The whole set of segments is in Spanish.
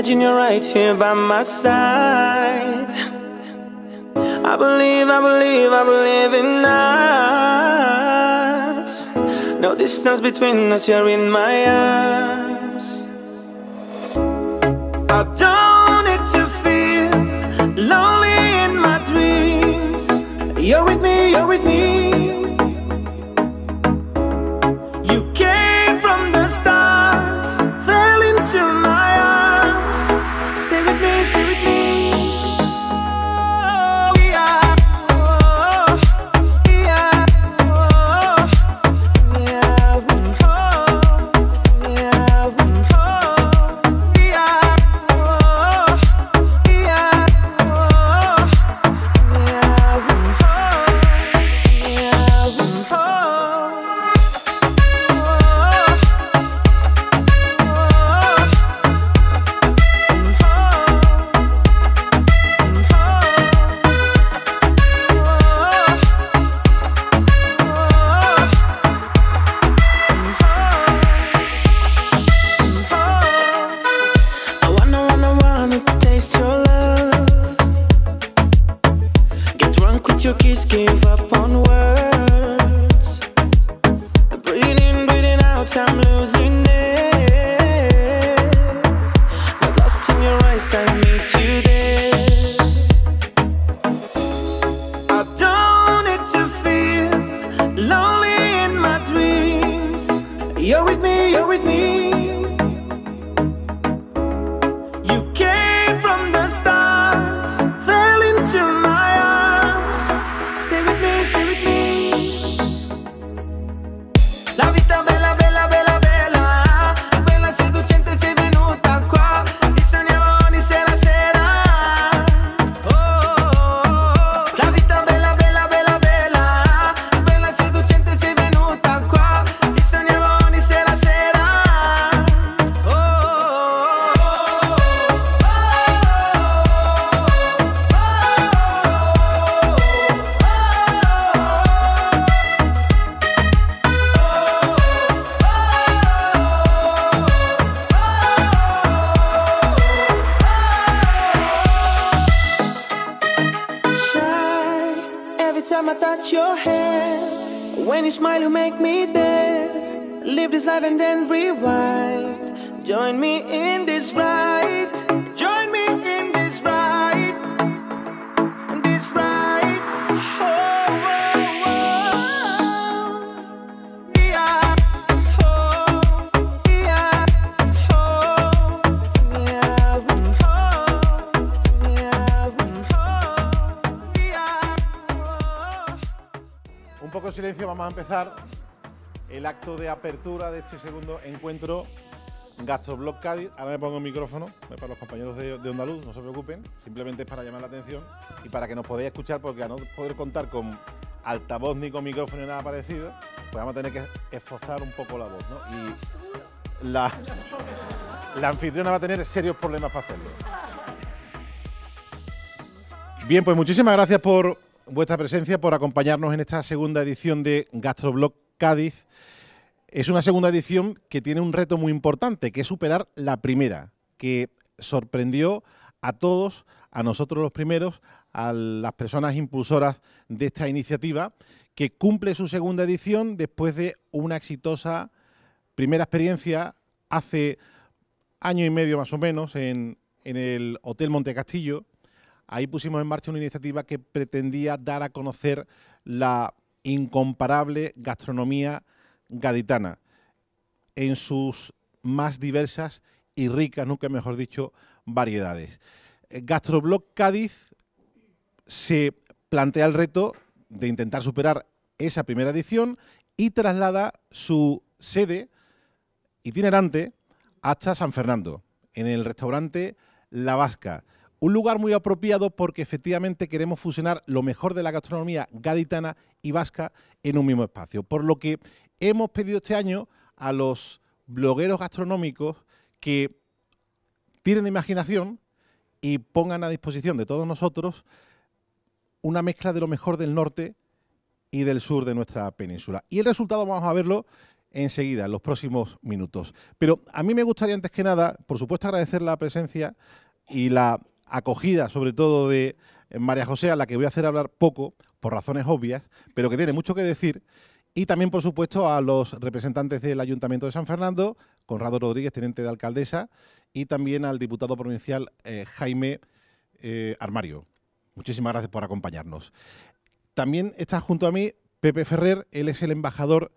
Imagine you're right here by my side I believe, I believe, I believe in us No distance between us, you're in my arms I don't need to feel lonely in my dreams You're with me, you're with me you smile, you make me dead. Live this life and then rewind. Join me in this ride. vamos a empezar el acto de apertura de este segundo encuentro Gastroblog Cádiz. Ahora me pongo el micrófono eh, para los compañeros de, de Onda Luz, no se preocupen, simplemente es para llamar la atención y para que nos podáis escuchar, porque a no poder contar con altavoz ni con micrófono ni nada parecido, pues vamos a tener que esforzar un poco la voz, Y la, la anfitriona va a tener serios problemas para hacerlo. Bien, pues muchísimas gracias por vuestra presencia, por acompañarnos en esta segunda edición de Gastroblog Cádiz. Es una segunda edición que tiene un reto muy importante, que es superar la primera, que sorprendió a todos, a nosotros los primeros, a las personas impulsoras de esta iniciativa, que cumple su segunda edición después de una exitosa primera experiencia hace año y medio más o menos en, en el Hotel Monte Castillo, Ahí pusimos en marcha una iniciativa que pretendía dar a conocer la incomparable gastronomía gaditana en sus más diversas y ricas, nunca mejor dicho, variedades. Eh, Gastroblog Cádiz se plantea el reto de intentar superar esa primera edición y traslada su sede itinerante hasta San Fernando, en el restaurante La Vasca. Un lugar muy apropiado porque efectivamente queremos fusionar lo mejor de la gastronomía gaditana y vasca en un mismo espacio. Por lo que hemos pedido este año a los blogueros gastronómicos que tienen imaginación y pongan a disposición de todos nosotros una mezcla de lo mejor del norte y del sur de nuestra península. Y el resultado vamos a verlo enseguida, en los próximos minutos. Pero a mí me gustaría antes que nada, por supuesto, agradecer la presencia y la acogida sobre todo de eh, María José, a la que voy a hacer hablar poco, por razones obvias, pero que tiene mucho que decir, y también, por supuesto, a los representantes del Ayuntamiento de San Fernando, Conrado Rodríguez, teniente de alcaldesa, y también al diputado provincial eh, Jaime eh, Armario. Muchísimas gracias por acompañarnos. También está junto a mí Pepe Ferrer, él es el embajador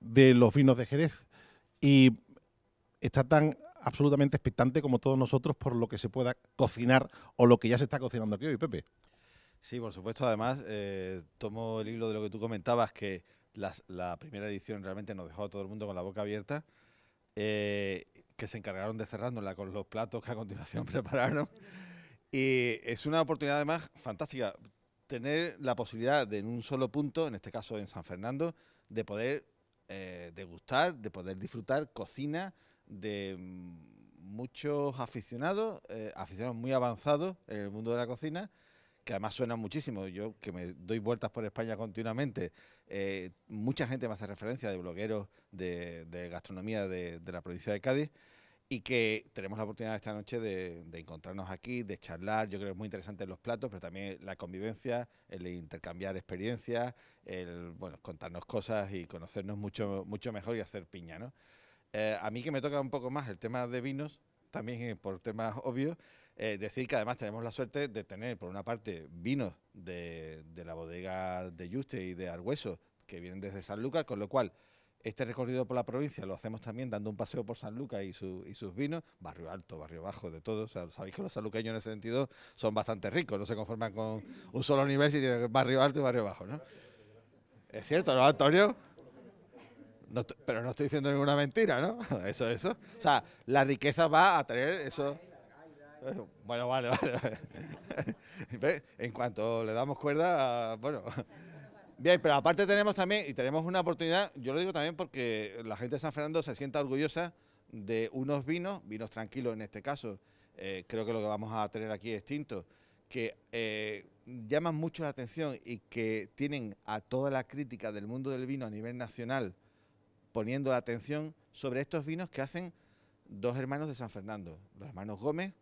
de los vinos de Jerez y está tan absolutamente expectante como todos nosotros por lo que se pueda cocinar o lo que ya se está cocinando aquí hoy, Pepe. Sí, por supuesto. Además, eh, tomo el hilo de lo que tú comentabas, que la primera edición realmente nos dejó a todo el mundo con la boca abierta, eh, que se encargaron de cerrándola con los platos que a continuación prepararon. Y es una oportunidad además fantástica tener la posibilidad de en un solo punto, en este caso en San Fernando, de poder eh, degustar, de poder disfrutar cocina de muchos aficionados, eh, aficionados muy avanzados en el mundo de la cocina, que además suenan muchísimo. Yo que me doy vueltas por España continuamente, eh, mucha gente me hace referencia de blogueros de, gastronomía de, la provincia de Cádiz y que tenemos la oportunidad esta noche de, encontrarnos aquí, de charlar. Yo creo que es muy interesante los platos, pero también la convivencia, el intercambiar experiencias, el bueno, contarnos cosas y conocernos mucho, mucho mejor y hacer piña, ¿no? Eh, a mí que me toca un poco más el tema de vinos, también por temas obvios, eh, decir que además tenemos la suerte de tener, por una parte, vinos de, la bodega de Yuste y de Argüeso, que vienen desde San Lucas, con lo cual este recorrido por la provincia lo hacemos también dando un paseo por San Lucas y, su, y sus vinos, barrio alto, barrio bajo, de todo. sabéis que los sanluqueños en ese sentido son bastante ricos, no se conforman con un solo nivel si tienen barrio alto y barrio bajo, ¿no? Es cierto, ¿no, Antonio? pero no estoy diciendo ninguna mentira, ¿no? Eso, eso. O sea, la riqueza va a traer eso. Bueno, vale, vale. en cuanto le damos cuerda, bueno. Bien, pero aparte tenemos también, y tenemos una oportunidad, yo lo digo también porque la gente de San Fernando se sienta orgullosa de unos vinos, vinos tranquilos en este caso, eh, creo que lo que vamos a tener aquí es que eh, llaman mucho la atención y que tienen a toda la crítica del mundo del vino a nivel nacional poniendo la atención sobre estos vinos que hacen dos hermanos de San Fernando, los hermanos Gómez,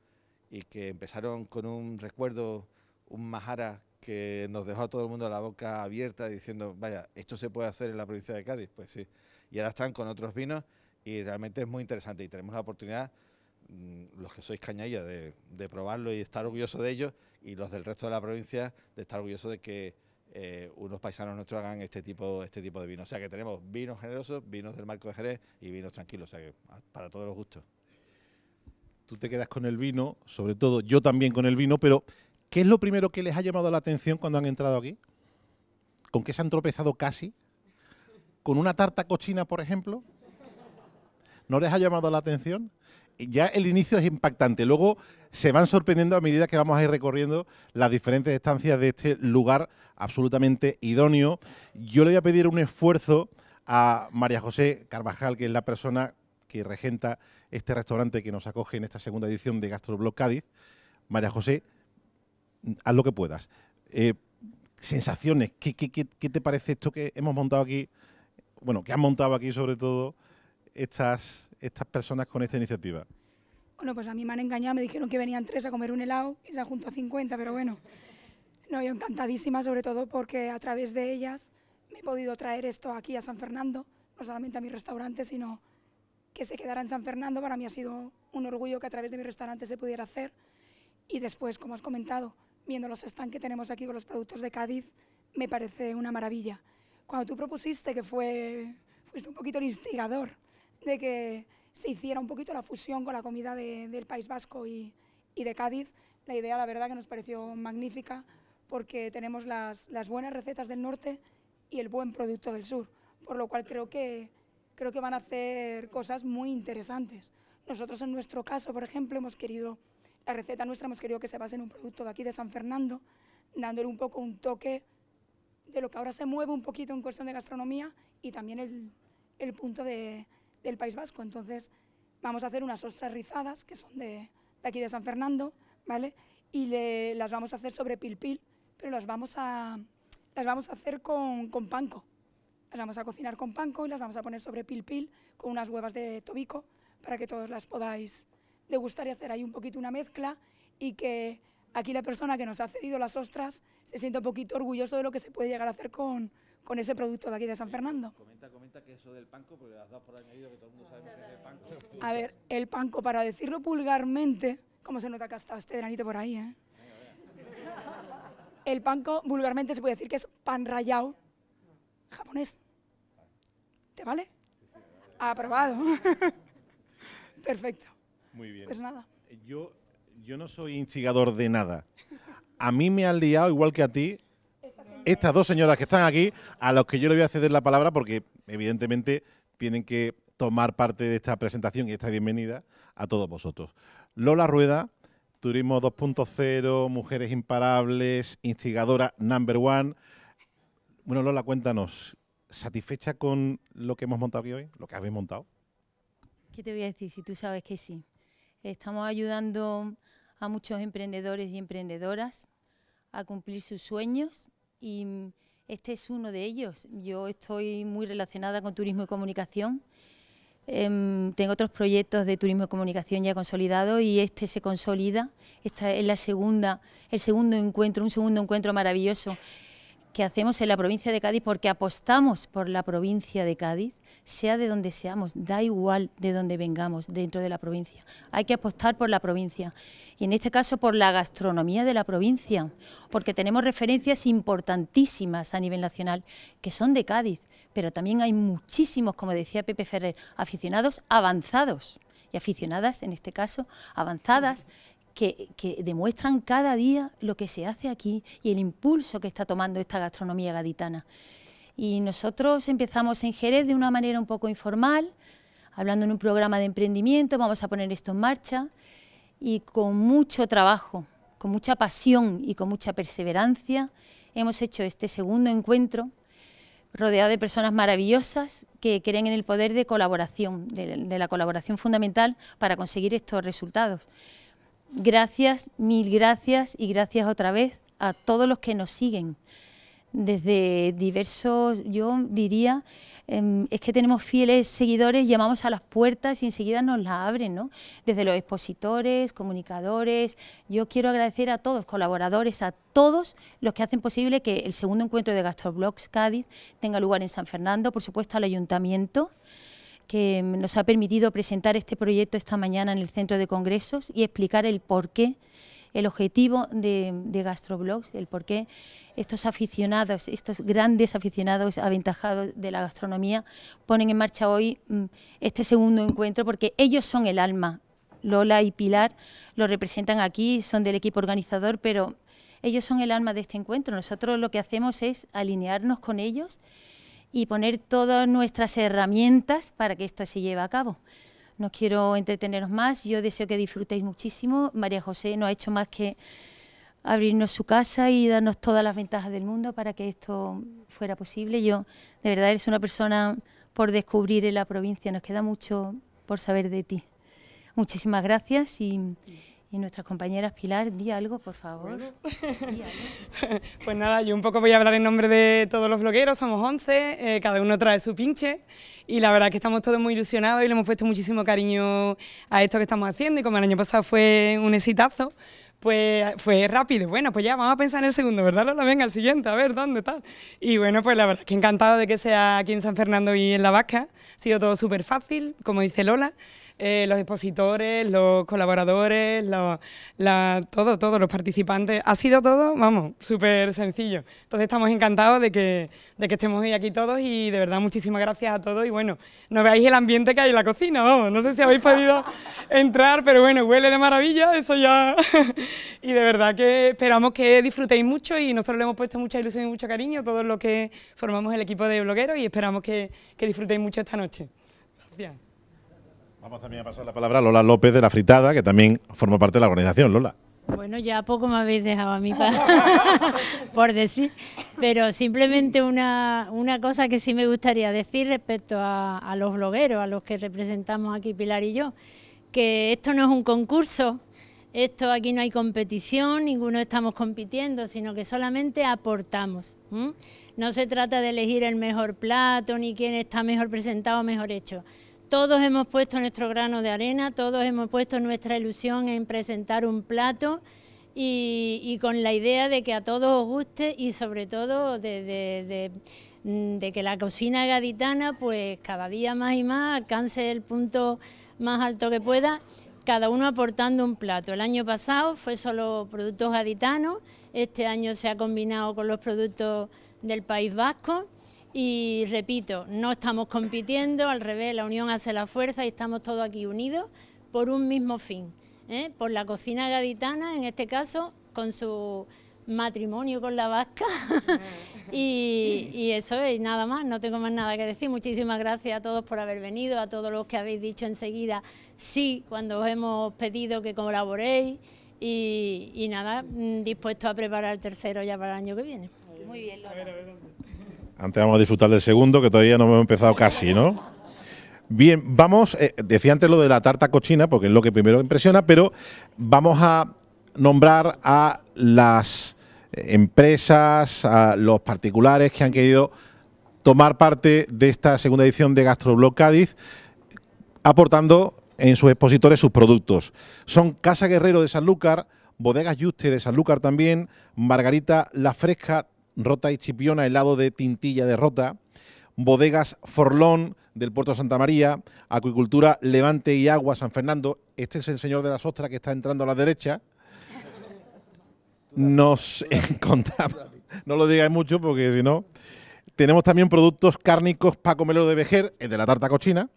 y que empezaron con un recuerdo, un majara que nos dejó a todo el mundo la boca abierta diciendo, vaya, esto se puede hacer en la provincia de Cádiz, pues sí. Y ahora están con otros vinos y realmente es muy interesante y tenemos la oportunidad, mm, los que sois cañalla, de, probarlo y estar orgulloso de ellos y los del resto de la provincia de estar orgullosos de que eh, unos paisanos nuestros hagan este tipo, este tipo de vino. O sea que tenemos vinos generosos, vinos del marco de Jerez y vinos tranquilos, o sea que para todos los gustos. Tú te quedas con el vino, sobre todo yo también con el vino, pero ¿qué es lo primero que les ha llamado la atención cuando han entrado aquí? ¿Con qué se han tropezado casi? ¿Con una tarta cochina, por ejemplo? ¿No les ha llamado la atención? ya el inicio es impactante, luego se van sorprendiendo a medida que vamos a ir recorriendo las diferentes estancias de este lugar absolutamente idóneo. Yo le voy a pedir un esfuerzo a María José Carvajal, que es la persona que regenta este restaurante que nos acoge en esta segunda edición de Gastroblog Cádiz. María José, haz lo que puedas. Eh, sensaciones, ¿Qué, qué te parece esto que hemos montado aquí? Bueno, que han montado aquí sobre todo estas estas personas con esta iniciativa? Bueno, pues a mí me han engañado, me dijeron que venían tres a comer un helado y se han juntado 50, pero bueno, no, yo encantadísima, sobre todo porque a través de ellas me he podido traer esto aquí a San Fernando, no solamente a mi restaurante, sino que se quedara en San Fernando. Para mí ha sido un orgullo que a través de mi restaurante se pudiera hacer. Y después, como has comentado, viendo los estanques que tenemos aquí con los productos de Cádiz, me parece una maravilla. Cuando tú propusiste que fue, fuiste un poquito el instigador de que se hiciera un poquito la fusión con la comida del País Vasco y, y, de Cádiz. La idea, la verdad, que nos pareció magnífica porque tenemos las, las, buenas recetas del norte y el buen producto del sur, por lo cual creo que, creo que van a hacer cosas muy interesantes. Nosotros en nuestro caso, por ejemplo, hemos querido, la receta nuestra hemos querido que se base en un producto de aquí de San Fernando, dándole un poco un toque de lo que ahora se mueve un poquito en cuestión de gastronomía y también el, el punto de, del País Vasco. Entonces vamos a hacer unas ostras rizadas, que son de, de aquí de San Fernando, ¿vale? Y las vamos a hacer sobre pilpil, pil, pero las vamos a, las vamos a hacer con, con, panco. Las vamos a cocinar con panco y las vamos a poner sobre pil pil, con unas huevas de tobico para que todos las podáis degustar y hacer ahí un poquito una mezcla y que aquí la persona que nos ha cedido las ostras se sienta un poquito orgulloso de lo que se puede llegar a hacer con, con ese producto de aquí de San Fernando. Comenta, comenta que eso del panco, porque las dos por añadido que todo el mundo sabe que el panco. A ver, el panco, para decirlo vulgarmente, cómo se nota que ha este granito por ahí, ¿eh? El panco vulgarmente se puede decir que es pan rayado japonés. ¿Te vale? Aprobado. Perfecto. Muy bien. Pues nada. Yo, yo no soy instigador de nada. A mí me han liado, igual que a ti, estas dos señoras que están aquí, a los que yo le voy a ceder la palabra porque evidentemente tienen que tomar parte de esta presentación y esta bienvenida a todos vosotros. Lola Rueda, Turismo 2.0, Mujeres Imparables, Instigadora Number One. Bueno, Lola, cuéntanos, ¿satisfecha con lo que hemos montado aquí hoy? ¿Lo que habéis montado? ¿Qué te voy a decir si tú sabes que sí? Estamos ayudando a muchos emprendedores y emprendedoras a cumplir sus sueños y este es uno de ellos. Yo estoy muy relacionada con turismo y comunicación. Em, tengo otros proyectos de turismo y comunicación ya consolidados y este se consolida. Este es la segunda, el segundo encuentro, un segundo encuentro maravilloso que hacemos en la provincia de Cádiz porque apostamos por la provincia de Cádiz sea de donde seamos, da igual de donde vengamos dentro de la provincia. Hay que apostar por la provincia y en este caso por la gastronomía de la provincia, porque tenemos referencias importantísimas a nivel nacional que son de Cádiz, pero también hay muchísimos, como decía Pepe Ferrer, aficionados avanzados y aficionadas, en este caso, avanzadas, que, que, demuestran cada día lo que se hace aquí y el impulso que está tomando esta gastronomía gaditana. Y nosotros empezamos en Jerez de una manera un poco informal, hablando en un programa de emprendimiento, vamos a poner esto en marcha y con mucho trabajo, con mucha pasión y con mucha perseverancia hemos hecho este segundo encuentro rodeado de personas maravillosas que creen en el poder de colaboración, de la colaboración fundamental para conseguir estos resultados. Gracias, mil gracias y gracias otra vez a todos los que nos siguen desde diversos, yo diría, em, es que tenemos fieles seguidores, llamamos a las puertas y enseguida nos las abren, ¿no? Desde los expositores, comunicadores, yo quiero agradecer a todos, colaboradores, a todos los que hacen posible que el segundo encuentro de Gastroblogs Cádiz tenga lugar en San Fernando, por supuesto al Ayuntamiento, que em, nos ha permitido presentar este proyecto esta mañana en el Centro de Congresos y explicar el porqué qué el objetivo de, Gastroblogs, el por qué estos aficionados, estos grandes aficionados aventajados de la gastronomía ponen en marcha hoy mm, este segundo encuentro porque ellos son el alma. Lola y Pilar lo representan aquí, son del equipo organizador, pero ellos son el alma de este encuentro. Nosotros lo que hacemos es alinearnos con ellos y poner todas nuestras herramientas para que esto se lleve a cabo. No quiero entreteneros más, yo deseo que disfrutéis muchísimo. María José no ha hecho más que abrirnos su casa y darnos todas las ventajas del mundo para que esto fuera posible. Yo, de verdad, eres una persona por descubrir en la provincia, nos queda mucho por saber de ti. Muchísimas gracias y... Y nuestras compañeras, Pilar, di algo, por favor. Pues nada, yo un poco voy a hablar en nombre de todos los blogueros, somos 11, eh, cada uno trae su pinche y la verdad que estamos todos muy ilusionados y le hemos puesto muchísimo cariño a esto que estamos haciendo y como el año pasado fue un exitazo, pues fue rápido. Bueno, pues ya vamos a pensar en el segundo, ¿verdad Lola? Venga, al siguiente, a ver, ¿dónde tal? Y bueno, pues la verdad que encantado de que sea aquí en San Fernando y en La Vasca. Ha sido todo súper fácil, como dice Lola. Eh, los expositores, los colaboradores, todo, todos los participantes. Ha sido todo, vamos, súper sencillo. Entonces estamos encantados de que, estemos hoy aquí todos y de verdad muchísimas gracias a todos y bueno, no veáis el ambiente que hay en la cocina, vamos, no sé si habéis podido entrar, pero bueno, huele de maravilla, eso ya. y de verdad que esperamos que disfrutéis mucho y nosotros le hemos puesto mucha ilusión y mucho cariño, a todos los que formamos el equipo de blogueros y esperamos que, que disfrutéis mucho esta noche. Gracias. Vamos también a pasar la palabra a Lola López de La Fritada, que también forma parte de la organización, Lola. Bueno, ya poco me habéis dejado a mí por decir, pero simplemente una, cosa que sí me gustaría decir respecto a, los blogueros, a los que representamos aquí Pilar y yo, que esto no es un concurso, esto aquí no hay competición, ninguno estamos compitiendo, sino que solamente aportamos. No se trata de elegir el mejor plato, ni quién está mejor presentado o mejor hecho. Todos hemos puesto nuestro grano de arena, todos hemos puesto nuestra ilusión en presentar un plato y, con la idea de que a todos os guste y sobre todo de, mm, de, que la cocina gaditana pues cada día más y más alcance el punto más alto que pueda, cada uno aportando un plato. El año pasado fue solo productos gaditanos, este año se ha combinado con los productos del País Vasco y repito, no estamos compitiendo, al revés, la unión hace la fuerza y estamos todos aquí unidos por un mismo fin, ¿eh? por la cocina gaditana, en este caso, con su matrimonio con la vasca y, eso es nada más, no tengo más nada que decir, muchísimas gracias a todos por haber venido, a todos los que habéis dicho enseguida sí cuando os hemos pedido que colaboréis y, nada, mm, dispuesto a preparar el tercero ya para el año que viene. Muy bien, Lola. Antes vamos a disfrutar del segundo, que todavía no hemos empezado casi, ¿no? Bien, vamos, eh, decía antes lo de la tarta cochina, porque es lo que primero impresiona, pero vamos a nombrar a las eh, empresas, a los particulares que han querido tomar parte de esta segunda edición de Gastroblog Cádiz, aportando en sus expositores sus productos. Son Casa Guerrero de Sanlúcar, Bodegas Yuste de Sanlúcar también, Margarita La Fresca Rota y Chipiona, helado de tintilla de rota, bodegas Forlón del puerto Santa María, acuicultura Levante y Agua San Fernando. Este es el señor de las ostras que está entrando a la derecha. Nos encontramos, no lo digáis mucho porque si no... Tenemos también productos cárnicos Paco Melero de Vejer, el de la tarta cochina.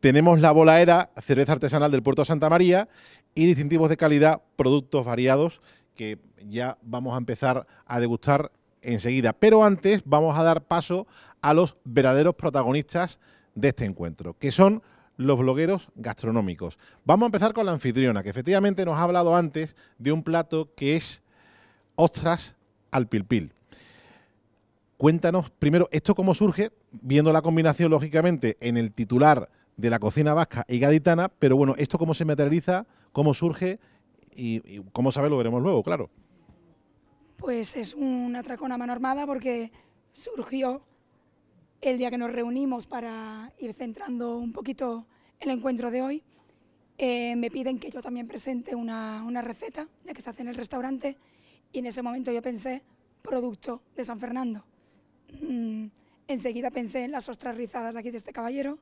Tenemos la bolaera, cerveza artesanal del puerto de Santa María y distintivos de calidad, productos variados que ya vamos a empezar a degustar enseguida. Pero antes vamos a dar paso a los verdaderos protagonistas de este encuentro, que son los blogueros gastronómicos. Vamos a empezar con la anfitriona, que efectivamente nos ha hablado antes de un plato que es ostras al pilpil. Cuéntanos primero esto cómo surge, viendo la combinación lógicamente en el titular de la cocina vasca y gaditana, pero bueno, esto cómo se materializa, cómo surge y, y cómo sabe lo veremos luego, claro pues es un atracón a mano armada porque surgió el día que nos reunimos para ir centrando un poquito el encuentro de hoy. Eh, me piden que yo también presente una, receta de que se hace en el restaurante y en ese momento yo pensé producto de San Fernando. Mm, enseguida pensé en las ostras rizadas de aquí de este caballero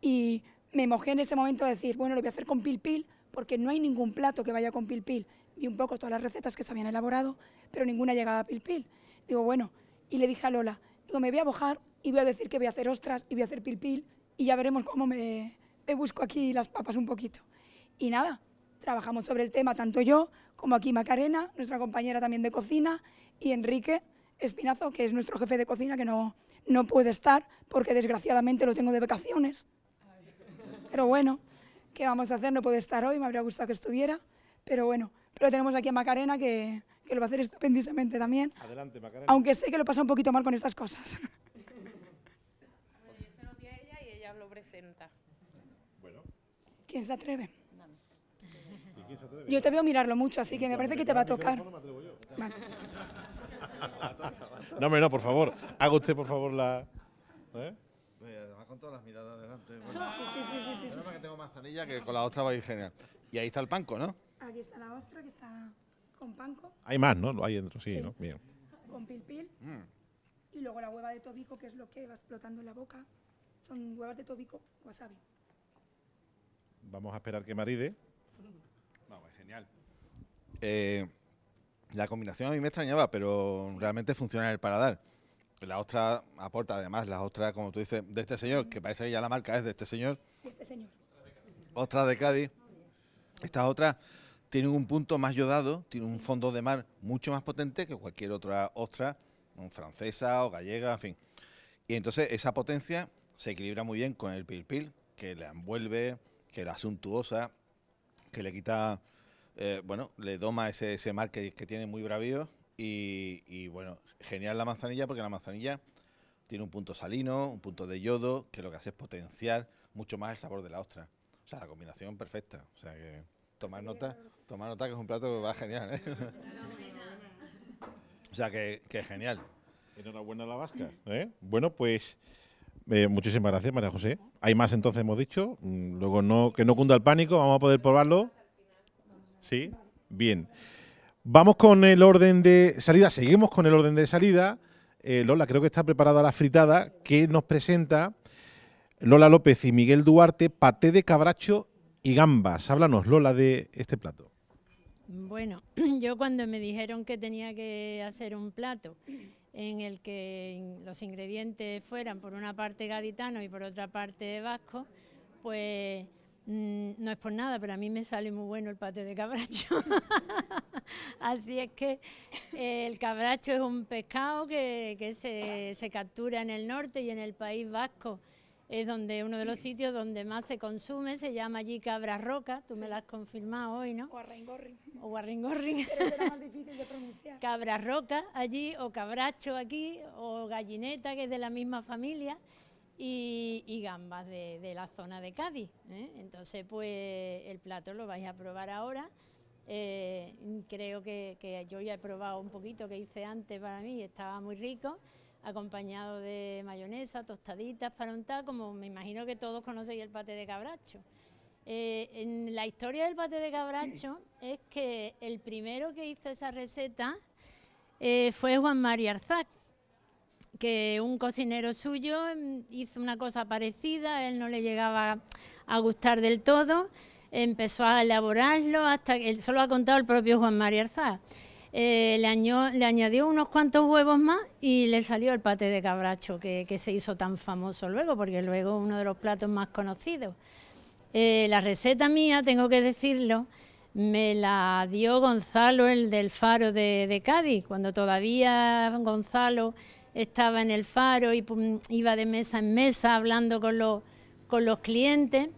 y me mojé en ese momento a decir, bueno, lo voy a hacer con pil pil porque no hay ningún plato que vaya con pil pil y un poco todas las recetas que se habían elaborado, pero ninguna llegaba a pilpil. Pil. Digo, bueno, y le dije a Lola, digo, me voy a bojar y voy a decir que voy a hacer ostras y voy a hacer pilpil pil, y ya veremos cómo me, me busco aquí las papas un poquito. Y nada, trabajamos sobre el tema tanto yo como aquí Macarena, nuestra compañera también de cocina, y Enrique Espinazo, que es nuestro jefe de cocina, que no, no puede estar porque desgraciadamente lo tengo de vacaciones. Pero bueno, ¿qué vamos a hacer? No puede estar hoy, me habría gustado que estuviera, pero bueno, pero tenemos aquí a Macarena que, que lo va a hacer estupendísimamente también. Adelante, Macarena. Aunque sé que lo pasa un poquito mal con estas cosas. yo lo di ella y ella lo presenta. ¿Quién se atreve? Yo te veo mirarlo mucho, así que me parece que te va a tocar. No, hombre, no, por favor. Haga usted, por favor, la... ¿eh? Además con todas las miradas adelante. Bueno, sí, sí, sí, sí, sí, sí, que tengo manzanilla que con la otra va a ir genial. Y ahí está el panco, ¿no? Aquí está la ostra, que está con panco. Hay más, ¿no? Hay dentro, sí, ¿no? Bien. Con pilpil. Pil. Mm. Y luego la hueva de tobico, que es lo que va explotando en la boca. Son huevas de tobico, wasabi. Vamos a esperar que maride. Vamos, es genial. Eh, la combinación a mí me extrañaba, pero realmente funciona en el paladar. La ostra aporta, además, la ostra, como tú dices, de este señor, que parece que ya la marca es de este señor. De este señor. Ostras de Cádiz. Estas otras tiene un punto más yodado, tiene un fondo de mar mucho más potente que cualquier otra ostra, francesa o gallega, en fin. Y entonces esa potencia se equilibra muy bien con el pilpil, que la envuelve, que la asuntuosa, que le quita, eh, bueno, le doma ese, ese mar que, tiene muy bravío. Y, y bueno, genial la manzanilla porque la manzanilla tiene un punto salino, un punto de yodo, que lo que hace es potenciar mucho más el sabor de la ostra. O sea, la combinación perfecta. O sea que... Tomar nota, tomar nota que es un plato que va genial, ¿eh? O sea, que, que genial. Enhorabuena a la vasca. ¿Eh? Bueno, pues eh, muchísimas gracias, María José. Hay más entonces, hemos dicho. Mm, luego no, que no cunda el pánico, vamos a poder probarlo. Sí, bien. Vamos con el orden de salida, seguimos con el orden de salida. Lola, creo que está preparada la fritada que nos presenta Lola López y Miguel Duarte, paté de cabracho y gambas. Háblanos, Lola, de este plato. Bueno, yo cuando me dijeron que tenía que hacer un plato en el que los ingredientes fueran por una parte gaditano y por otra parte vasco, pues mm, no es por nada, pero a mí me sale muy bueno el pate de cabracho. Así es que eh, el cabracho es un pescado que, se, se captura en el norte y en el país vasco es donde uno de los mm. sitios donde más se consume, se llama allí Cabra Roca, tú me las has confirmado hoy, ¿no? Guarringorri. O Guarringorri. Pero más difícil de pronunciar. Cabras Roca allí, o Cabracho aquí, o Gallineta, que es de la misma familia, y, gambas de, la zona de Cádiz. ¿eh? Entonces, pues el plato lo vais a probar ahora. Eh, creo que, que yo ya he probado un poquito que hice antes para mí, estaba muy rico acompañado de mayonesa, tostaditas para untar, como me imagino que todos conocéis el pate de cabracho. Eh, en la historia del pate de cabracho es que el primero que hizo esa receta eh, fue Juan María Arzac, que un cocinero suyo em, hizo una cosa parecida, él no le llegaba a gustar del todo, empezó a elaborarlo hasta que él solo ha contado el propio Juan María Arzac. Eh, le, añadió unos cuantos huevos más y le salió el pate de cabracho que, se hizo tan famoso luego, porque luego uno de los platos más conocidos. Eh, la receta mía, tengo que decirlo, me la dio Gonzalo, el del faro de, Cádiz, cuando todavía Gonzalo estaba en el faro y iba de mesa en mesa hablando con los clientes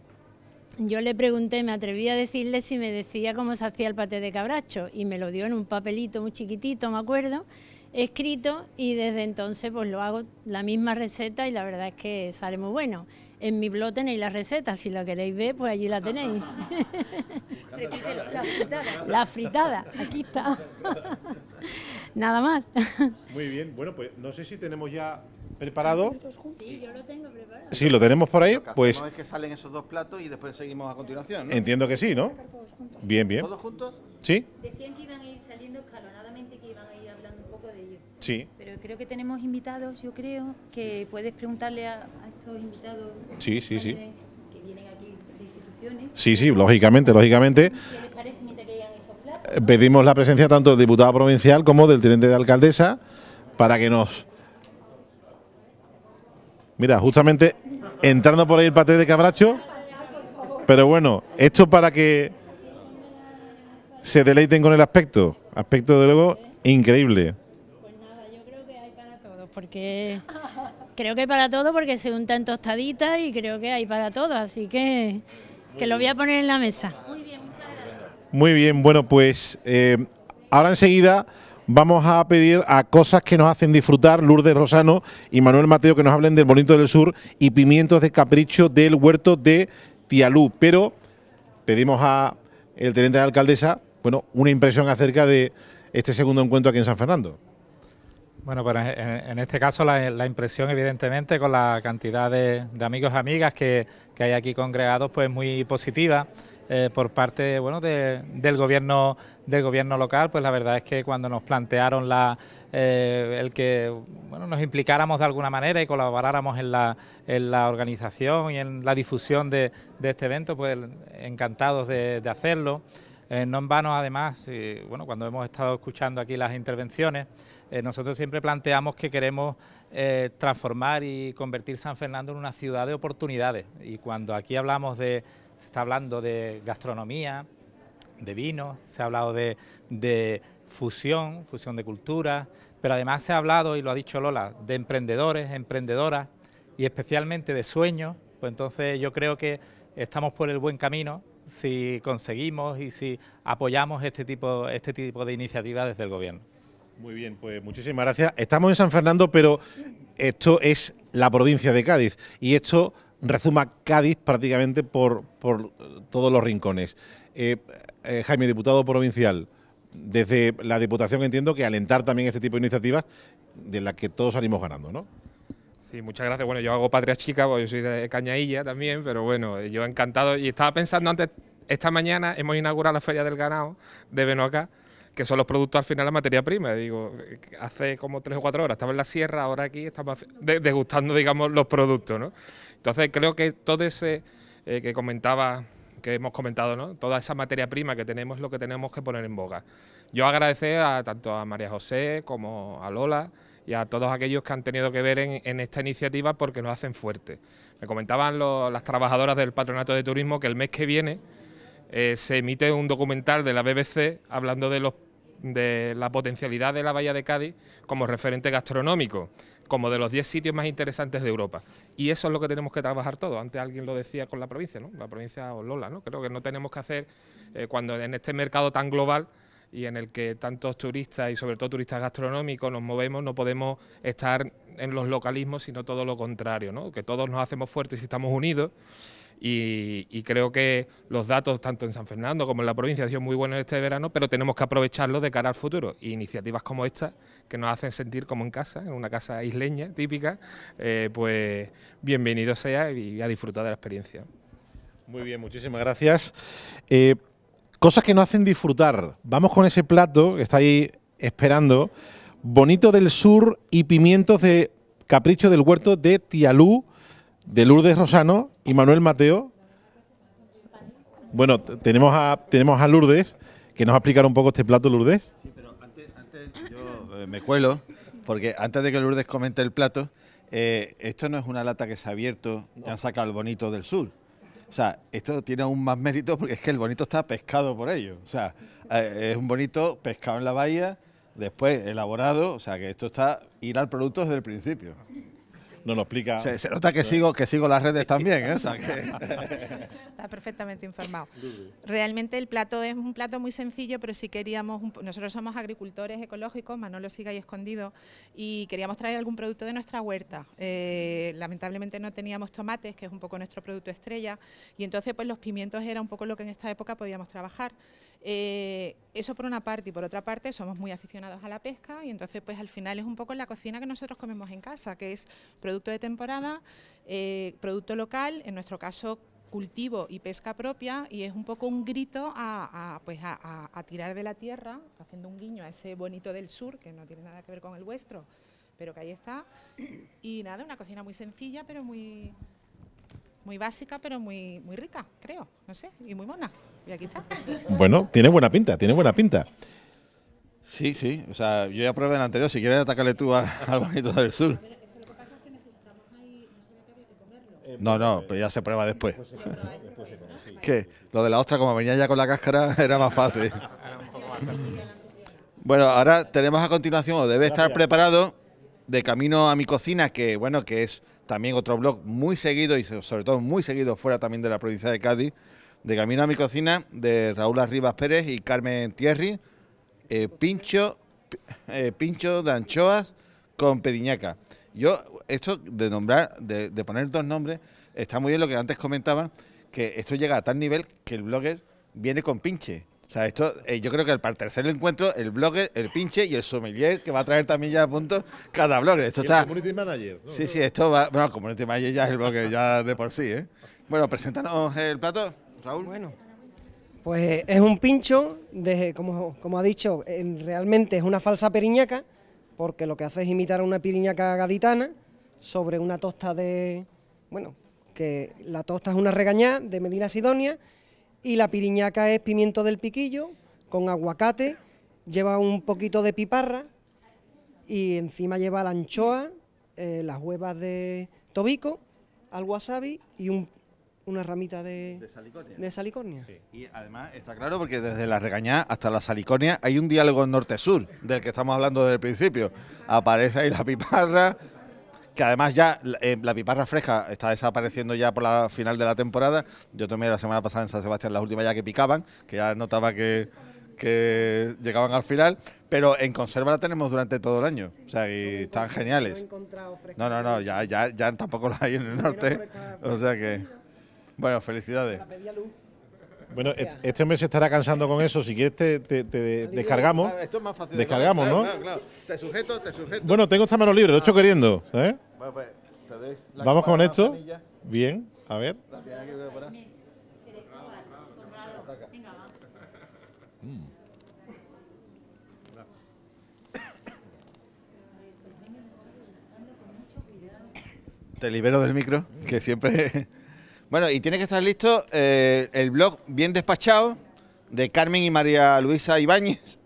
yo le pregunté, me atreví a decirle si me decía cómo se hacía el paté de cabracho y me lo dio en un papelito muy chiquitito, me acuerdo, escrito y desde entonces pues lo hago la misma receta y la verdad es que sale muy bueno. En mi blog tenéis la receta, si la queréis ver, pues allí la tenéis. la fritada. La fritada, aquí está. Nada más. Muy bien, bueno, pues no sé si tenemos ya preparado. Sí, yo lo tengo preparado. Sí, lo tenemos por ahí. Lo que pues que salen esos dos platos y después seguimos a continuación. ¿no? Entiendo que sí, ¿no? bien, bien. ¿Todos juntos? Sí. Decían que iban a ir saliendo escalonadamente, que iban a ir hablando un poco de ello. Sí. Pero creo que tenemos invitados, yo creo, que puedes preguntarle a, estos invitados. Sí, sí, sí. Que vienen aquí de instituciones. Sí, sí, lógicamente, lógicamente. les parece esos platos? Eh, pedimos la presencia tanto del diputado provincial como del teniente de alcaldesa para que nos Mira, justamente entrando por ahí el paté de cabracho. Pero bueno, esto para que se deleiten con el aspecto. Aspecto, de luego, increíble. Pues nada, yo creo que hay para todos, porque creo que hay para todos porque se y creo que hay para todos, así que, lo voy a poner en la mesa. Muy bien, muchas gracias. Muy bien, bueno, pues eh, ahora enseguida vamos a pedir a cosas que nos hacen disfrutar, Lourdes Rosano y Manuel Mateo, que nos hablen del Bonito del Sur y pimientos de capricho del huerto de Tialú. Pero pedimos a el teniente de la alcaldesa, bueno, una impresión acerca de este segundo encuentro aquí en San Fernando. Bueno, pues en, este caso la, impresión, evidentemente, con la cantidad de, de amigos y amigas que, que hay aquí congregados, pues muy positiva. Eh, por parte bueno, del, gobierno, del gobierno local, pues la verdad es que cuando nos plantearon la, eh, el que bueno, nos implicáramos de alguna manera y colaboráramos en la, en la organización y en la difusión de, este evento, pues encantados de, hacerlo. Eh, no en vano, además, bueno, cuando hemos estado escuchando aquí las intervenciones, nosotros siempre planteamos que queremos transformar y convertir San Fernando en una ciudad de oportunidades. Y cuando aquí hablamos de, se está hablando de gastronomía, de vino, se ha hablado de, fusión, fusión de culturas, pero además se ha hablado, y lo ha dicho Lola, de emprendedores, emprendedoras y especialmente de sueños, pues entonces yo creo que estamos por el buen camino si conseguimos y si apoyamos este tipo, este tipo de iniciativas desde el gobierno. Muy bien, pues muchísimas gracias. Estamos en San Fernando, pero esto es la provincia de Cádiz y esto rezuma Cádiz prácticamente por, todos los rincones. Eh, eh, Jaime, diputado provincial, desde la Diputación entiendo que alentar también este tipo de iniciativas de las que todos salimos ganando, ¿no? Sí, muchas gracias. Bueno, yo hago patria chica, pues yo soy de Cañailla también, pero bueno, yo encantado. Y estaba pensando antes, esta mañana hemos inaugurado la Feria del Ganado de Benoacá, que son los productos al final la materia prima. Digo, hace como tres o cuatro horas estaba en la sierra, ahora aquí estamos degustando, digamos, los productos, ¿no? Entonces creo que todo ese eh, que comentaba, que hemos comentado, ¿no? toda esa materia prima que tenemos lo que tenemos que poner en boga. Yo agradecer a tanto a María José como a Lola y a todos aquellos que han tenido que ver en, esta iniciativa porque nos hacen fuerte. Me comentaban las trabajadoras del Patronato de Turismo que el mes que viene eh, se emite un documental de la BBC hablando de los de la potencialidad de la Bahía de Cádiz como referente gastronómico, como de los 10 sitios más interesantes de Europa. Y eso es lo que tenemos que trabajar todos. Antes alguien lo decía con la provincia, La provincia Olola, ¿no? Creo que no tenemos que hacer, eh, cuando en este mercado tan global y en el que tantos turistas y sobre todo turistas gastronómicos nos movemos, no podemos estar en los localismos, sino todo lo contrario, ¿no? Que todos nos hacemos fuertes y estamos unidos y, creo que los datos tanto en San Fernando como en la provincia han sido muy buenos este verano, pero tenemos que aprovecharlos de cara al futuro. E iniciativas como esta, que nos hacen sentir como en casa, en una casa isleña típica, eh, pues bienvenido sea y a disfrutar de la experiencia. Muy bien, muchísimas gracias. Eh, cosas que nos hacen disfrutar. Vamos con ese plato que está ahí esperando. Bonito del Sur y pimientos de Capricho del Huerto de Tialú de Lourdes Rosano y Manuel Mateo. Bueno, tenemos a, tenemos a Lourdes, que nos va a explicar un poco este plato, Lourdes. Sí, pero antes, antes yo eh, me cuelo, porque antes de que Lourdes comente el plato, eh, esto no es una lata que se ha abierto, no. han sacado el bonito del sur. O sea, esto tiene aún más mérito porque es que el bonito está pescado por ello. O sea, eh, es un bonito pescado en la bahía, después elaborado, o sea que esto está ir al producto desde el principio no lo explica. Se, nota que sigo, que sigo las redes también, ¿eh? Está perfectamente informado. Realmente el plato es un plato muy sencillo, pero si queríamos, nosotros somos agricultores ecológicos, lo siga ahí escondido, y queríamos traer algún producto de nuestra huerta. Eh, lamentablemente no teníamos tomates, que es un poco nuestro producto estrella, y entonces pues los pimientos era un poco lo que en esta época podíamos trabajar. Eh, eso por una parte y por otra parte somos muy aficionados a la pesca y entonces pues al final es un poco la cocina que nosotros comemos en casa, que es producto de temporada, eh, producto local, en nuestro caso cultivo y pesca propia y es un poco un grito a, pues a, tirar de la tierra, haciendo un guiño a ese bonito del sur, que no tiene nada que ver con el vuestro, pero que ahí está. Y nada, una cocina muy sencilla, pero muy, muy básica, pero muy, muy rica, creo, no sé, y muy mona. Bueno, tiene buena pinta, tiene buena pinta. Sí, sí. O sea, yo ya probé el anterior. Si quieres, atacarle tú a, al bonito del sur. No, no, pero ya se prueba después. ¿Qué? Lo de la ostra, como venía ya con la cáscara, era más fácil. Bueno, ahora tenemos a continuación, o debe estar preparado, de camino a mi cocina, que bueno, que es también otro blog muy seguido y sobre todo muy seguido fuera también de la provincia de Cádiz, de Camino a mi cocina, de Raúl Arribas Pérez y Carmen Thierry, eh, pincho, eh, pincho de anchoas con periñaca. Yo, esto de nombrar, de, poner dos nombres, está muy bien lo que antes comentaba... que esto llega a tal nivel que el blogger viene con pinche. O sea, esto, eh, yo creo que para el tercer encuentro, el blogger, el pinche y el sommelier, que va a traer también ya a punto cada blogger. Esto está. community manager. Sí, sí, esto va. Bueno, el community manager ya es el blogger ya de por sí, ¿eh? Bueno, preséntanos el plato. Raúl. Bueno, pues es un pincho, de, como, ha dicho, realmente es una falsa periñaca, porque lo que hace es imitar a una periñaca gaditana sobre una tosta de, bueno, que la tosta es una regañada de Medina Sidonia y la piriñaca es pimiento del piquillo con aguacate, lleva un poquito de piparra y encima lleva la anchoa, eh, las huevas de tobico, al wasabi y un, una ramita de, de salicornia. Y además está claro porque desde la regañá hasta la salicornia hay un diálogo norte-sur del que estamos hablando desde el principio. Aparece ahí la piparra, que además ya eh, la piparra fresca está desapareciendo ya por la final de la temporada. Yo tomé la semana pasada en San Sebastián las últimas ya que picaban, que ya notaba que, llegaban al final, pero en conserva la tenemos durante todo el año. o sea, y están geniales. No, no, no, ya, ya, ya tampoco la hay en el norte. O sea que... Bueno, felicidades. Bueno, este mes se estará cansando con eso. Si quieres, te, descargamos. Ah, esto es más fácil. Descargamos, ¿no? Te sujeto, te sujeto. Bueno, tengo esta mano libre, lo he hecho ah. queriendo. ¿eh? Pues, Vamos con esto. Bien, a ver. Mm. Te libero del micro, que siempre bueno, y tiene que estar listo eh, el blog bien despachado de Carmen y María Luisa Ibáñez.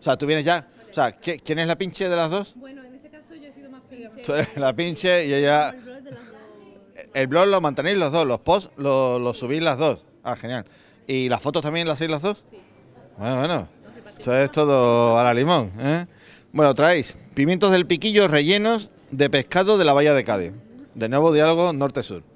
O sea, tú vienes ya. O sea, ¿quién es la pinche de las dos? Bueno, en este caso yo he sido más pinche. Tú eres la pinche y ella. El blog, el blog lo mantenéis los dos, los posts los lo subís las dos. Ah, genial. ¿Y las fotos también las hacéis las dos? Sí. Bueno, bueno. Esto es todo a la limón. ¿eh? Bueno, traéis pimientos del piquillo rellenos de pescado de la bahía de Cádiz. De nuevo diálogo norte-sur.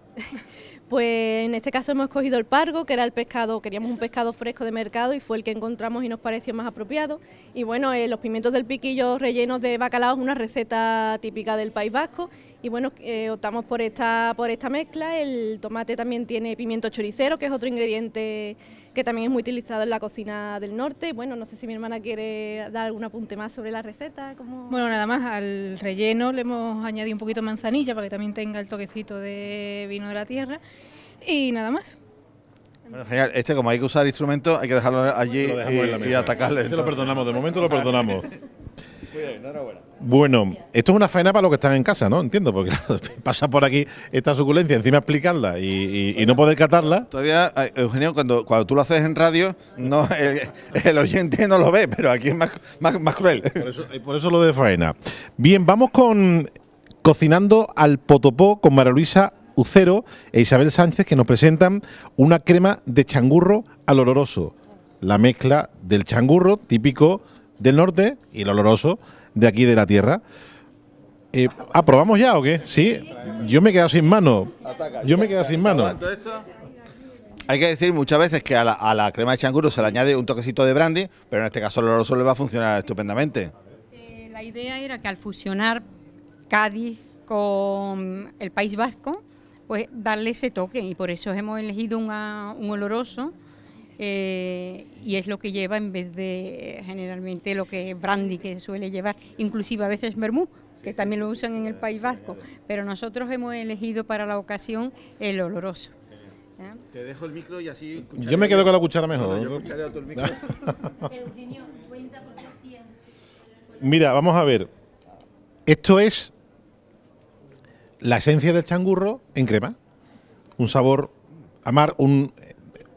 Pues en este caso hemos escogido el pargo, que era el pescado, queríamos un pescado fresco de mercado y fue el que encontramos y nos pareció más apropiado. Y bueno, eh, los pimientos del piquillo rellenos de bacalao es una receta típica del País Vasco y bueno, eh, optamos por esta, por esta mezcla. El tomate también tiene pimiento choricero, que es otro ingrediente que también es muy utilizado en la cocina del norte. Bueno, no sé si mi hermana quiere dar algún apunte más sobre la receta. ¿cómo? Bueno, nada más, al relleno le hemos añadido un poquito de manzanilla para que también tenga el toquecito de vino de la tierra y nada más. Bueno, genial. Este, como hay que usar instrumentos, hay que dejarlo allí y, atacarle. Este lo perdonamos, de momento lo perdonamos. Bueno, esto es una faena para los que están en casa, ¿no? Entiendo, porque pasa por aquí esta suculencia, encima explicarla y, no poder catarla. Todavía, eh, Eugenio, cuando, cuando tú lo haces en radio, no, el, oyente no lo ve, pero aquí es más, cruel. Por eso, eh, por eso, lo de faena. Bien, vamos con Cocinando al Potopó con María Luisa Ucero e Isabel Sánchez, que nos presentan una crema de changurro al oloroso. La mezcla del changurro típico del norte y el oloroso de aquí de la tierra. Eh, ¿Aprobamos ah, ya o qué? Sí, yo me he quedado sin mano. Yo me he quedado sin mano. Hay que decir muchas veces que a la, crema de changuro se le añade un toquecito de brandy, pero en este caso el oloroso le va a funcionar estupendamente. Eh, la idea era que al fusionar Cádiz con el País Vasco, pues darle ese toque y por eso hemos elegido un oloroso eh, y es lo que lleva en vez de generalmente lo que brandy que suele llevar, inclusive a veces vermú, que también lo usan en el País Vasco, pero nosotros hemos elegido para la ocasión el oloroso. Te dejo el micro y así... Yo me quedo con la cuchara mejor. yo escucharé micro. Mira, vamos a ver. Esto es la esencia del changurro en crema. Un sabor amar, un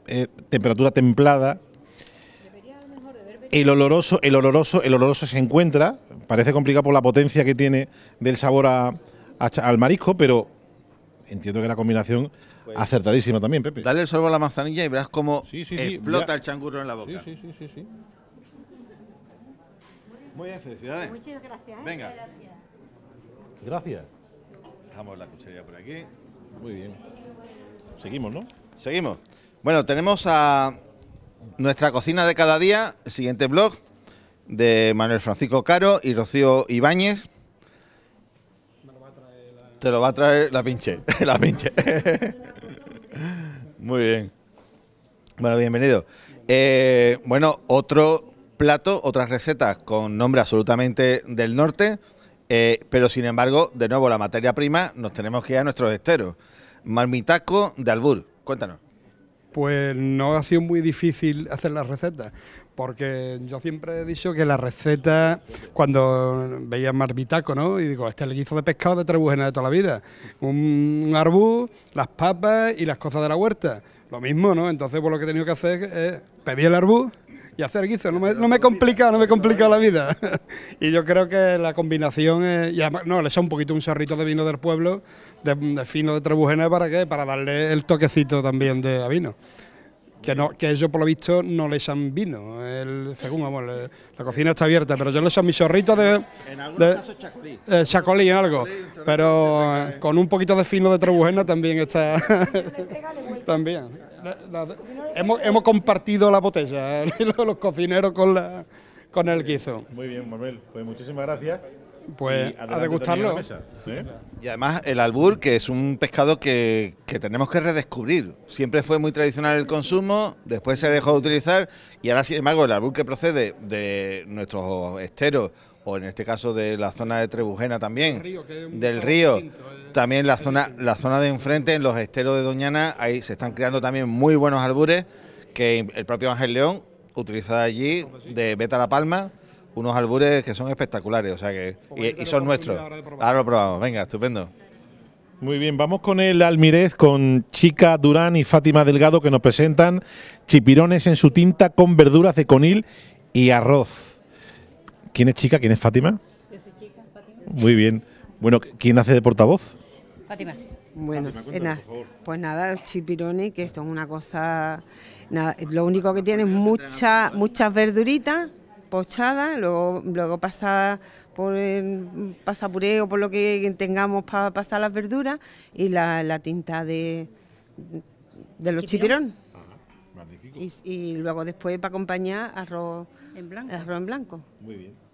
eh, temperatura templada. El oloroso, el oloroso, el oloroso se encuentra, parece complicado por la potencia que tiene del sabor a, al marisco, pero entiendo que la combinación pues acertadísima también, Pepe. Dale el sorbo a la manzanilla y verás cómo explota el changurro en la boca. Sí, sí, sí, Muy bien, felicidades. Muchas gracias. ¿eh? Venga. Gracias. Dejamos la cuchería por aquí. Muy bien. Seguimos, ¿no? Seguimos. Bueno, tenemos a nuestra cocina de cada día, el siguiente blog de Manuel Francisco Caro y Rocío Ibáñez. Te lo va a traer la pinche, Muy bien. Bueno, bienvenido. Eh, bueno, otro plato, otras recetas con nombre absolutamente del norte, eh, pero sin embargo, de nuevo, la materia prima nos tenemos que ir a nuestros esteros. Marmitaco de albur, cuéntanos pues no ha sido muy difícil hacer las recetas, porque yo siempre he dicho que la receta, cuando veía vitaco ¿no? Y digo, este es el guiso de pescado de Trebujena de toda la vida, un, un arbú, las papas y las cosas de la huerta, lo mismo, ¿no? Entonces, pues lo que he tenido que hacer es pedir el arbú, y hacer guiso. No me, complica, no me complica la vida. y yo creo que la combinación es, no, le echa un poquito un sorrito de vino del pueblo, de, fino de Trebujena, ¿para qué? Para darle el toquecito también de a vino. Que, no, que ellos por lo visto no le echan vino, según la cocina está abierta, pero yo le echo mi sorrito de... En eh, de, chacolí. algo, pero con un poquito de fino de Trebujena también está... también hemos, compartido la botella, ¿eh? los cocineros con, la, con el guiso. Muy bien, Manuel. Pues muchísimas gracias pues a degustarlo. ¿eh? Y además el albur, que es un pescado que, que, tenemos que redescubrir. Siempre fue muy tradicional el consumo, después se dejó de utilizar y ahora sin embargo el albur que procede de nuestros esteros o en este caso de la zona de Trebujena también, del río, eh. también la zona, la zona de enfrente, en los esteros de Doñana, ahí se están creando también muy buenos albures que el propio Ángel León utiliza allí de Beta La Palma, unos albures que son espectaculares, o sea que y, y son nuestros. Ahora lo probamos, venga, estupendo. Muy bien, vamos con el almirez, con Chica Durán y Fátima Delgado que nos presentan chipirones en su tinta con verduras de conil y arroz. ¿Quién es chica? ¿Quién es Fátima? Yo soy chica, Fátima. Muy bien. Bueno, ¿quién hace de portavoz? Fátima. Bueno, eh, pues nada, los chipirones que esto es una cosa... Nada, lo único que tiene es mucha, muchas verduritas pochadas, luego, luego pasada por o por lo que tengamos para pasar las verduras y la, tinta de, de los chipirón. Y, luego después para acompañar arroz en blanco. Arroz en blanco. Muy bien.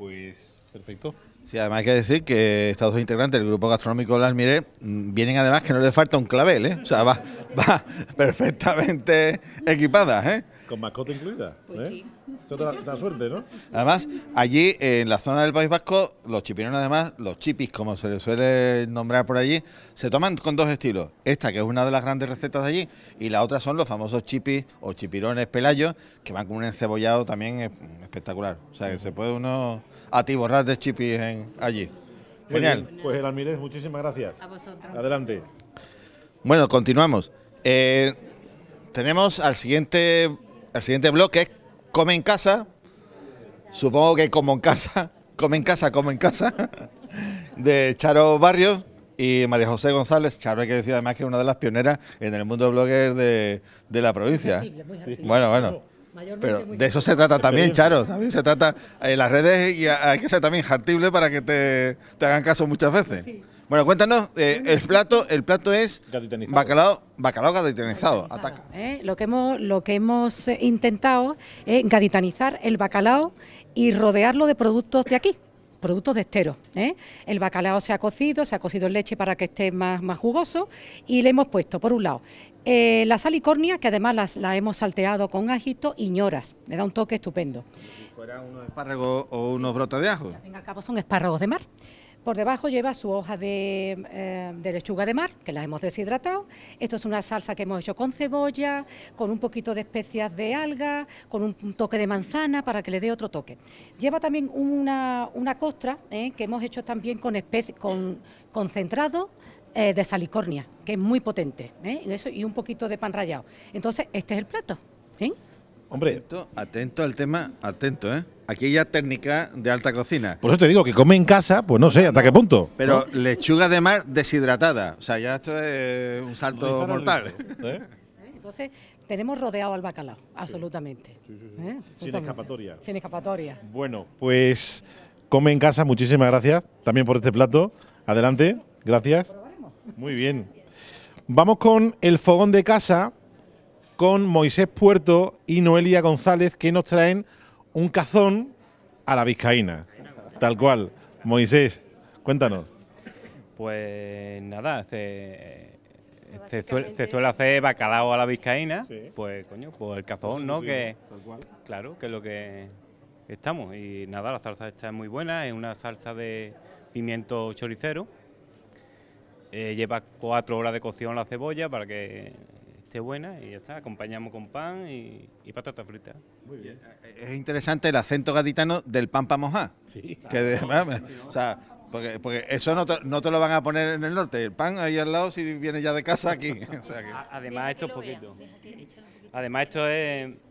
Pues perfecto. Sí, además hay que decir que estos dos integrantes del grupo gastronómico Las Miré mm, vienen además que no les falta un clavel, ¿eh? O sea, va, va perfectamente equipadas, ¿eh? Con mascota incluida. Eso pues ¿eh? suerte, ¿no? Además, allí en la zona del País Vasco, los chipirones, además, los chipis, como se les suele nombrar por allí, se toman con dos estilos. Esta, que es una de las grandes recetas de allí, y la otra son los famosos chipis o chipirones pelayos, que van con un encebollado también eh, espectacular. O sea, que se puede uno atiborrar de chipis allí. Genial. Pues el almirés, muchísimas gracias. A vosotros. Adelante. Bueno, continuamos. Eh, tenemos al siguiente el siguiente bloque es Come en casa. Supongo que como en casa, come en casa, come en casa. De Charo Barrios y María José González. Charo hay que decir además que es una de las pioneras en el mundo blogger de, de la provincia. Bueno, bueno. Pero de eso se trata también, Charo. También se trata en eh, las redes y hay que ser también hartible para que te, te hagan caso muchas veces. Sí. Bueno, cuéntanos, eh, el plato el plato es bacalao, bacalao gaditanizado. Ataca. ¿eh? lo, que hemos, lo que hemos eh, intentado es gaditanizar el bacalao y rodearlo de productos de aquí productos de estero. El bacalao se ha cocido, se ha cocido en leche para que esté más, más jugoso y le hemos puesto, por un lado, la salicornia, que además las, la hemos salteado con ajito y ñoras, le da un toque estupendo. si fuera unos espárragos o unos brotes de ajo? Al fin y al cabo son espárragos de mar. Por debajo lleva su hoja eh, de, lechuga de mar, que la hemos deshidratado. Esto es una salsa que hemos hecho con cebolla, con un poquito de especias de alga, con un toque de manzana para que le dé otro toque. Lleva también una, costra eh, que hemos hecho también con, concentrado eh, de salicornia, que es muy potente, y un poquito de pan rallado. Entonces, este es el plato. Hombre, atento al tema, atento, ¿eh? aquella técnica de alta cocina. Por eso te digo que come en casa, pues no sé hasta qué punto. Pero lechuga de mar deshidratada. O sea, ya esto es un salto mortal. ¿Eh? ¿Eh? Entonces, tenemos rodeado al bacalao, absolutamente. ¿Eh? Sin escapatoria. Sin escapatoria. Bueno, pues come en casa, muchísimas gracias también por este plato. Adelante, gracias. Muy bien. Vamos con el fogón de casa, con Moisés Puerto y Noelia González, que nos traen un cazón a la vizcaína, tal cual. Moisés, cuéntanos. Pues nada, se, eh, suele hacer bacalao a la vizcaína, pues coño, pues el cazón, ¿no? que, claro, que es lo que estamos. Y nada, la salsa esta es muy buena, es una salsa de pimiento choricero. Eh, lleva cuatro horas de cocción la cebolla para que buena y ya está, acompañamos con pan y, y fritas. Muy bien. Eh, eh, es interesante el acento gaditano del pan para mojar. Sí. Que o sea, porque, porque eso no te, no te, lo van a poner en el norte, el pan ahí al lado si viene ya de casa aquí. Además esto es poquito. Además esto es,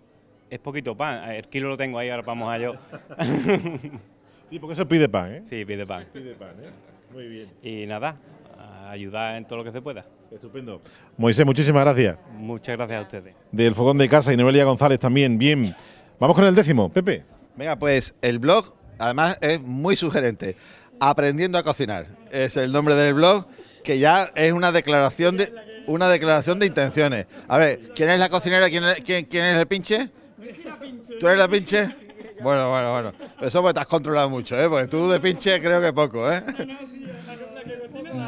es poquito pan, el kilo lo tengo ahí, ahora vamos a yo. Sí, porque eso pide pan, ¿eh? Sí, pide pan. ¿eh? Muy bien. Y nada, ayudar en todo lo que se pueda. Estupendo. Moisés, muchísimas gracias. Muchas gracias a ustedes. Del Fogón de Casa y Noelia González también. Bien. Vamos con el décimo, Pepe. Venga, pues el blog, además, es muy sugerente. Aprendiendo a cocinar. Es el nombre del blog, que ya es una declaración de una declaración de intenciones. A ver, ¿quién es la cocinera? ¿Quién es, el pinche? ¿Tú eres la pinche? Bueno, bueno, bueno. eso pues te has controlado mucho, ¿eh? Porque tú de pinche creo que poco, ¿eh?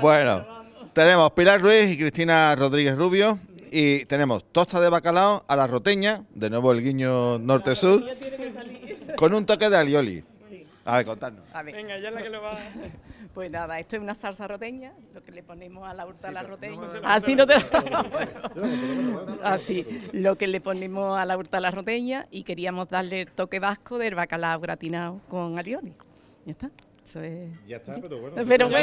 Bueno. Tenemos Pilar Ruiz y Cristina Rodríguez Rubio. Y tenemos tosta de bacalao a la roteña, de nuevo el guiño norte-sur, con un toque de alioli. A ver, contadnos. Venga, ya la que lo va. Pues nada, esto es una salsa roteña, lo que le ponemos a la horta la roteña. Ah, Así no te Así, ah, lo que le ponemos a la horta a la roteña y queríamos darle el toque vasco del bacalao gratinado con alioli. Ya está. Eso Ya está, pero bueno. bueno.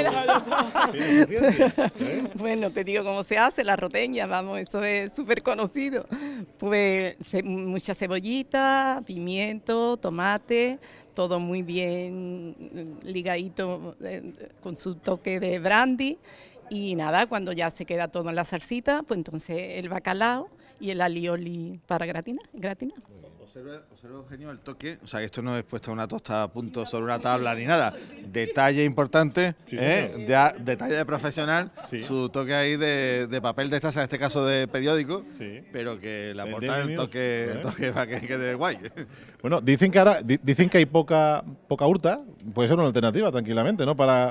¿eh? bueno, te digo cómo se hace la roteña, vamos, eso es súper conocido. Pues mucha cebollita, pimiento, tomate, todo muy bien mm, ligadito eh, con su toque de brandy. Y nada, cuando ya se queda todo en la salsita, pues entonces el bacalao y el alioli para gratina. gratina. Observa, observa, Eugenio, el toque, o sea, esto no es puesto una tosta a punto sobre una tabla ni nada. Detalle importante, ¿eh? ya, detalle de profesional, su toque ahí de, papel de estas en este caso de periódico, pero que la portada el, toque, el ¿eh? toque para que quede guay. Bueno, dicen que ahora, dicen que hay poca, poca hurta, puede ser una alternativa tranquilamente, ¿no? Para...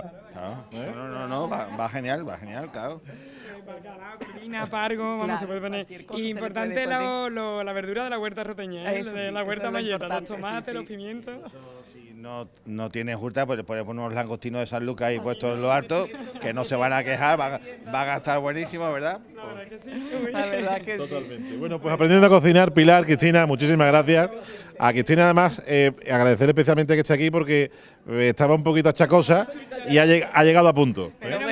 ¿eh? No, no, no, va genial, va genial, claro pargo, vamos, se puede poner. importante la, verdura de la huerta roteña, ¿eh? la huerta mayota, los tomates, los pimientos. si no, no tienes huerta, pues le poner unos langostinos de San Lucas ahí puestos en lo alto, que no se van a quejar, va, a gastar buenísimo, ¿verdad? Totalmente. Bueno, pues aprendiendo a cocinar, Pilar, Cristina, muchísimas gracias. A Cristina, además, eh, agradecer especialmente que esté aquí porque eh, estaba un poquito achacosa y ha, llegado a punto. ¿eh? bueno,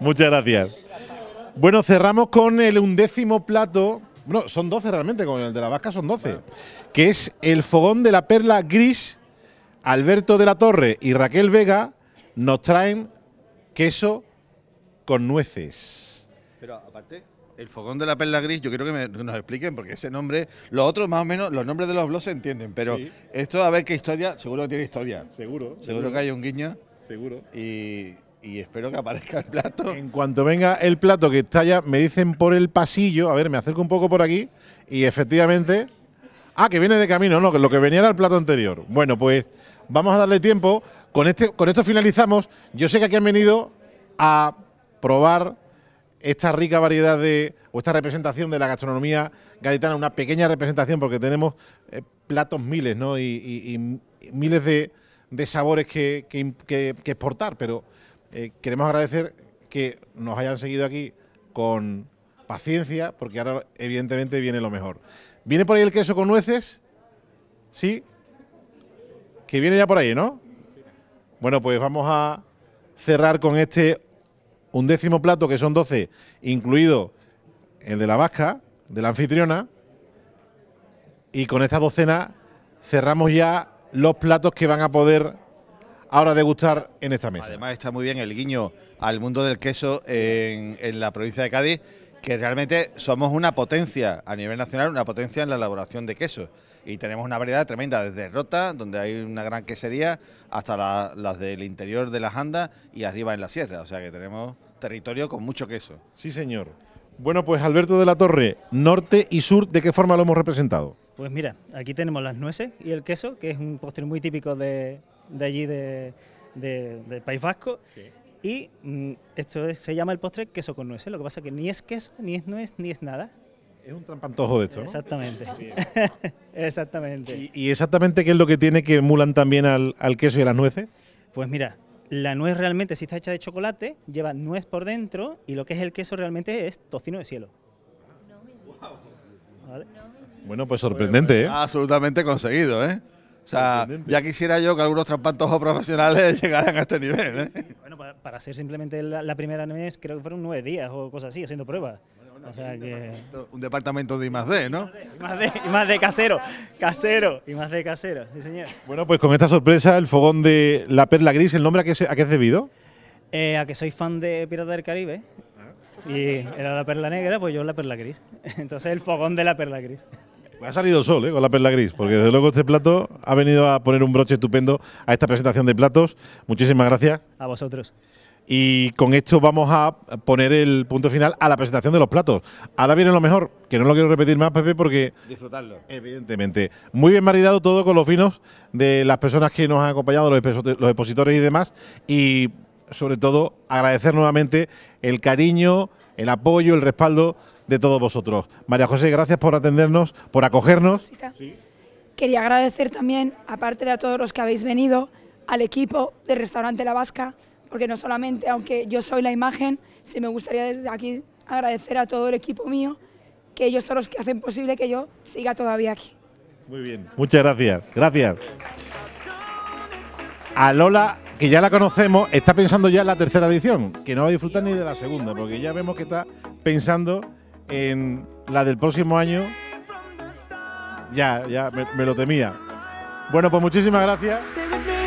Muchas gracias. Bueno, cerramos con el undécimo plato. Bueno, son doce realmente, con el de la vasca son doce Que es el fogón de la perla gris. Alberto de la Torre y Raquel Vega nos traen queso con nueces. Pero aparte, el fogón de la perla gris, yo creo que, nos expliquen, porque ese nombre, los otros más o menos, los nombres de los blogs se entienden, pero esto a ver qué historia, seguro que tiene historia. Seguro. Seguro, que hay un guiño. Seguro. Y, espero que aparezca el plato. En cuanto venga el plato que está allá, me dicen por el pasillo, a ver, me acerco un poco por aquí, y efectivamente. Ah, que viene de camino, no, que lo que venía era el plato anterior. Bueno, pues vamos a darle tiempo. Con, este, con esto finalizamos. Yo sé que aquí han venido a probar esta rica variedad de, o esta representación de la gastronomía gaditana, una pequeña representación porque tenemos eh, platos miles, ¿no? Y, miles de, sabores que, exportar, pero eh, queremos agradecer que nos hayan seguido aquí con paciencia, porque ahora evidentemente viene lo mejor. ¿Viene por ahí el queso con nueces? ¿Sí? Que viene ya por ahí, ¿no? Bueno, pues vamos a cerrar con este un décimo plato, que son 12, incluido el de la vasca, de la anfitriona. Y con esta docena cerramos ya los platos que van a poder ahora degustar en esta mesa. Además está muy bien el guiño al mundo del queso en, en la provincia de Cádiz, que realmente somos una potencia a nivel nacional, una potencia en la elaboración de quesos y tenemos una variedad tremenda, desde Rota, donde hay una gran quesería, hasta las del interior de las Andas y arriba en la sierra, o sea que tenemos territorio con mucho queso. Sí, señor. Bueno, pues Alberto de la Torre, norte y sur, ¿de qué forma lo hemos representado? Pues mira, aquí tenemos las nueces y el queso, que es un postre muy típico de, allí, de, del País Vasco. Y mm, esto se llama el postre queso con nueces, lo que pasa que ni es queso, ni es nuez, ni es nada. Es un trampantojo de hecho, Exactamente. exactamente. ¿Y, exactamente qué es lo que tiene que emulan también al, queso y a las nueces? Pues mira, la nuez realmente, si está hecha de chocolate, lleva nuez por dentro y lo que es el queso realmente es tocino de cielo. Bueno, pues sorprendente, ¿eh? Pues, absolutamente conseguido, ¿eh? O sea, ya quisiera yo que algunos trampantojos profesionales llegaran a este nivel, ¿eh? Bueno, para, para, hacer simplemente la, la primera nuez, creo que fueron nueve días o cosas así, haciendo pruebas un, departamento, de I más D, ¿no? I más D, casero, casero, I más D casero, sí señor. Bueno, pues con esta sorpresa, el fogón de La Perla Gris, ¿el nombre a qué, a es debido? Eh, a que soy fan de Pirata del Caribe. Ah. Y era la perla negra, pues yo la perla gris. Entonces el fogón de la perla gris. Ha salido sol ¿eh? con la perla gris, porque desde luego este plato ha venido a poner un broche estupendo a esta presentación de platos. Muchísimas gracias. A vosotros. Y con esto vamos a poner el punto final a la presentación de los platos. Ahora viene lo mejor, que no lo quiero repetir más, Pepe, porque. Disfrutarlo. Evidentemente. Muy bien maridado todo con los vinos de las personas que nos han acompañado, los, expositores y demás. Y sobre todo, agradecer nuevamente el cariño, el apoyo, el respaldo de todos vosotros. María José, gracias por atendernos, por acogernos. Quería agradecer también, aparte de a todos los que habéis venido, al equipo del restaurante La Vasca porque no solamente, aunque yo soy la imagen, sí me gustaría desde aquí agradecer a todo el equipo mío, que ellos son los que hacen posible que yo siga todavía aquí. Muy bien, muchas gracias, gracias. A Lola, que ya la conocemos, está pensando ya en la tercera edición, que no va a disfrutar ni de la segunda, porque ya vemos que está pensando en la del próximo año. Ya, ya, me, me lo temía. Bueno, pues muchísimas gracias.